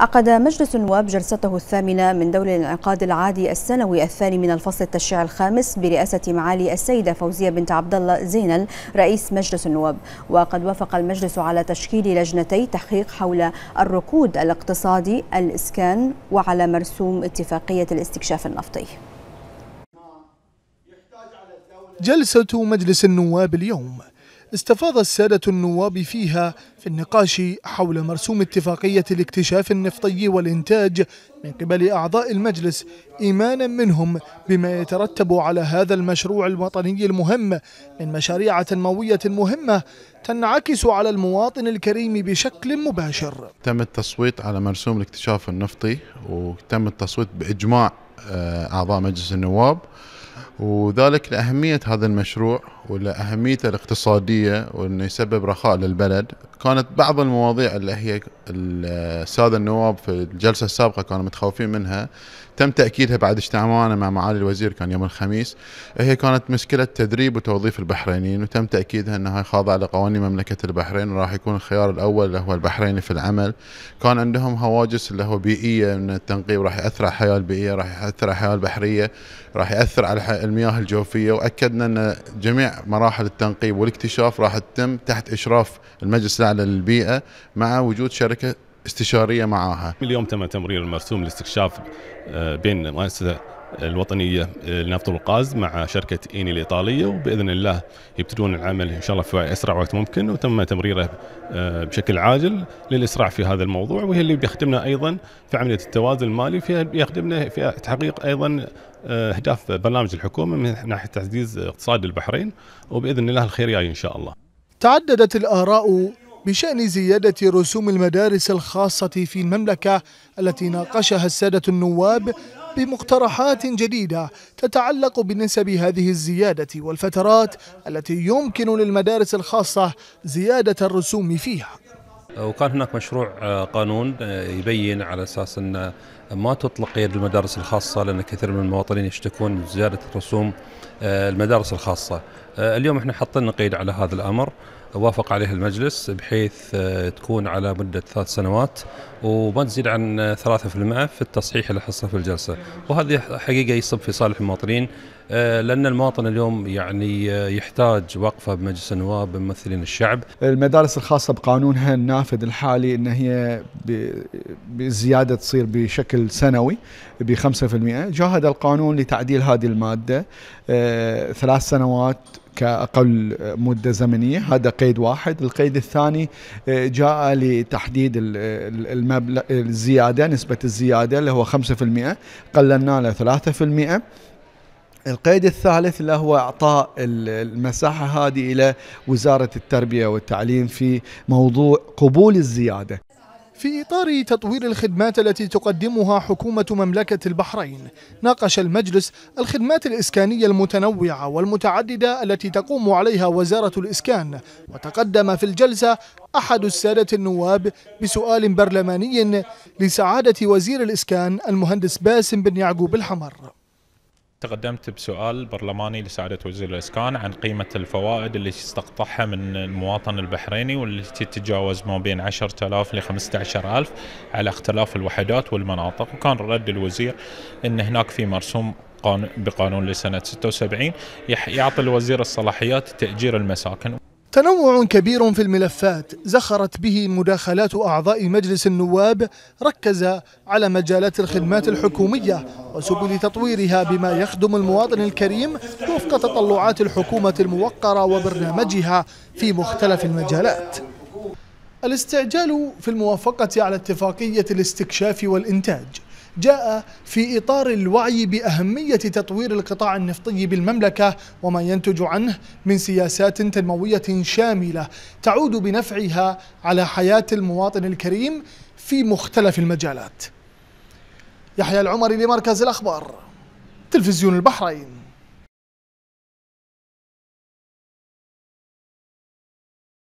عقد مجلس النواب جلسته الثامنة من دور الانعقاد العادي السنوي الثاني من الفصل التشريعي الخامس برئاسة معالي السيدة فوزية بنت عبد الله زينل رئيس مجلس النواب وقد وافق المجلس على تشكيل لجنتي تحقيق حول الركود الاقتصادي الإسكان وعلى مرسوم اتفاقية الاستكشاف النفطي جلسة مجلس النواب اليوم استفاض السادة النواب فيها في النقاش حول مرسوم اتفاقية الاكتشاف النفطي والإنتاج من قبل أعضاء المجلس إيمانا منهم بما يترتب على هذا المشروع الوطني المهم من مشاريع تنموية مهمة تنعكس على المواطن الكريم بشكل مباشر تم التصويت على مرسوم الاكتشاف النفطي وتم التصويت بإجماع آه، أعضاء مجلس النواب وذلك لأهمية هذا المشروع ولأهميته الاقتصادية وأنه يسبب رخاء للبلد كانت بعض المواضيع اللي هي السادة النواب في الجلسة السابقة كانوا متخوفين منها تم تأكيدها بعد اجتماعنا مع معالي الوزير كان يوم الخميس هي كانت مشكلة تدريب وتوظيف البحرينيين وتم تأكيدها أنها خاضعة لقوانين مملكة البحرين وراح يكون الخيار الأول اللي هو البحريني في العمل كان عندهم هواجس اللي هو بيئية من التنقيب راح يأثر على الحياة البيئية راح يأثر على الحياة البحرية راح يأثر على المياه الجوفية وأكدنا أن جميع مراحل التنقيب والاكتشاف راح تتم تحت إشراف المجلس الأعلى للبيئة مع وجود شركة استشاريه معاها. اليوم تم تمرير المرسوم لاستكشاف آه، بين مؤسسه الوطنيه لنفط والغاز مع شركه ايني الايطاليه وباذن الله يبتدون العمل ان شاء الله في اسرع وقت ممكن وتم تمريره آه، بشكل عاجل للاسراع في هذا الموضوع وهي اللي بيخدمنا ايضا في عمليه التوازن المالي فيها بيخدمنا في تحقيق ايضا آه، اهداف برنامج الحكومه من ناحيه تعزيز اقتصاد البحرين وباذن الله الخير يعني ان شاء الله. تعددت الاراء بشأن زيادة رسوم المدارس الخاصة في المملكة التي ناقشها السادة النواب بمقترحات جديدة تتعلق بنسب هذه الزيادة والفترات التي يمكن للمدارس الخاصة زيادة الرسوم فيها وكان هناك مشروع آه، قانون آه، يبين على اساس ان ما تطلق يد المدارس الخاصة لأن كثير من المواطنين يشتكون من زيادة رسوم آه، المدارس الخاصة آه، اليوم احنا حطينا قيد على هذا الأمر وافق عليه المجلس بحيث آه، تكون على مدة ثلاث سنوات وما تزيد عن 3% في التصحيح اللي حصل في الجلسة وهذه حقيقة يصب في صالح المواطنين لأن المواطن اليوم يعني يحتاج وقفة بمجلس النواب بممثلين الشعب المدارس الخاصة بقانونها النافذ الحالي أن هي بزيادة تصير بشكل بشكل سنوي ب 5% جاهد القانون لتعديل هذه المادة آه، ثلاث سنوات كأقل مدة زمنية هذا قيد واحد القيد الثاني آه، جاء لتحديد المبلغ الزيادة نسبة الزيادة اللي هو 5% قللنا له 3% القيد الثالث اللي هو اعطاء المساحه هذه الى وزاره التربيه والتعليم في موضوع قبول الزياده في إطار تطوير الخدمات التي تقدمها حكومة مملكة البحرين ناقش المجلس الخدمات الإسكانية المتنوعة والمتعددة التي تقوم عليها وزارة الإسكان وتقدم في الجلسة أحد السادة النواب بسؤال برلماني لسعادة وزير الإسكان المهندس باسم بن يعقوب الحمر تقدمت بسؤال برلماني لسعادة وزير الإسكان عن قيمة الفوائد اللي يستقطعها من المواطن البحريني واللي تتجاوز ما بين 10000 ل 15000 على اختلاف الوحدات والمناطق وكان رد الوزير أن هناك في مرسوم بقانون لسنة 76 يعطي الوزير الصلاحيات تأجير المساكن تنوع كبير في الملفات زخرت به مداخلات أعضاء مجلس النواب ركز على مجالات الخدمات الحكومية وسبل تطويرها بما يخدم المواطن الكريم وفق تطلعات الحكومة الموقرة وبرنامجها في مختلف المجالات الاستعجال في الموافقة على اتفاقية الاستكشاف والإنتاج جاء في إطار الوعي بأهمية تطوير القطاع النفطي بالمملكة وما ينتج عنه من سياسات تنموية شاملة تعود بنفعها على حياة المواطن الكريم في مختلف المجالات يحيى العمري لمركز الأخبار تلفزيون البحرين